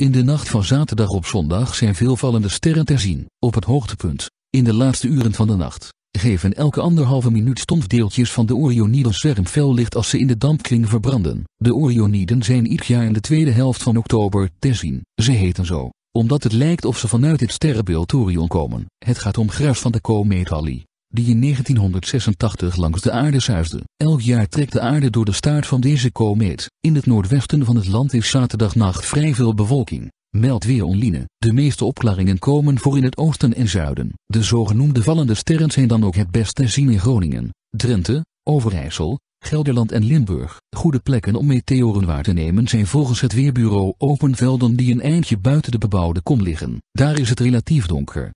In de nacht van zaterdag op zondag zijn veel vallende sterren te zien. Op het hoogtepunt, in de laatste uren van de nacht, geven elke anderhalve minuut stofdeeltjes van de Orioniden zwerm fel licht als ze in de dampkring verbranden. De Orioniden zijn ieder jaar in de tweede helft van oktober te zien. Ze heten zo, omdat het lijkt of ze vanuit het sterrenbeeld Orion komen. Het gaat om gras van de komeet Halley die in 1986 langs de aarde zuisde. Elk jaar trekt de aarde door de staart van deze komeet. In het noordwesten van het land is zaterdagnacht vrij veel bewolking. Meld weer online. De meeste opklaringen komen voor in het oosten en zuiden. De zogenoemde vallende sterren zijn dan ook het best te zien in Groningen, Drenthe, Overijssel, Gelderland en Limburg. Goede plekken om meteoren waar te nemen zijn volgens het weerbureau open velden die een eindje buiten de bebouwde kom liggen. Daar is het relatief donker.